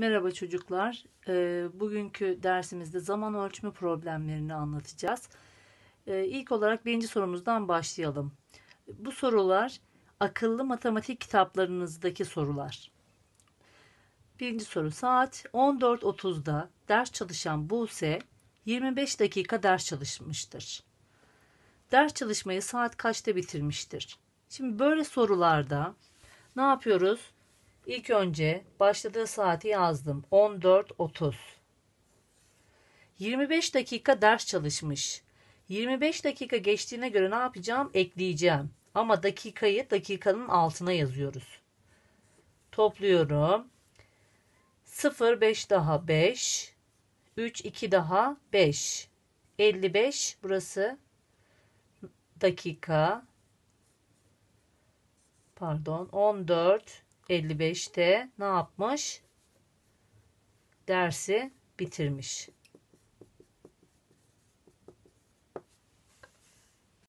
Merhaba çocuklar. Ee, bugünkü dersimizde zaman ölçme problemlerini anlatacağız. Ee, ilk olarak birinci sorumuzdan başlayalım. Bu sorular akıllı matematik kitaplarınızdaki sorular. Birinci soru saat 14.30'da ders çalışan Buse 25 dakika ders çalışmıştır. Ders çalışmayı saat kaçta bitirmiştir? Şimdi böyle sorularda ne yapıyoruz? İlk önce başladığı saati yazdım. 14.30. 25 dakika ders çalışmış. 25 dakika geçtiğine göre ne yapacağım? Ekleyeceğim. Ama dakikayı dakikanın altına yazıyoruz. Topluyorum. 0 5 daha 5 3 2 daha 5 55 burası dakika pardon 14 55'te ne yapmış? Dersi bitirmiş.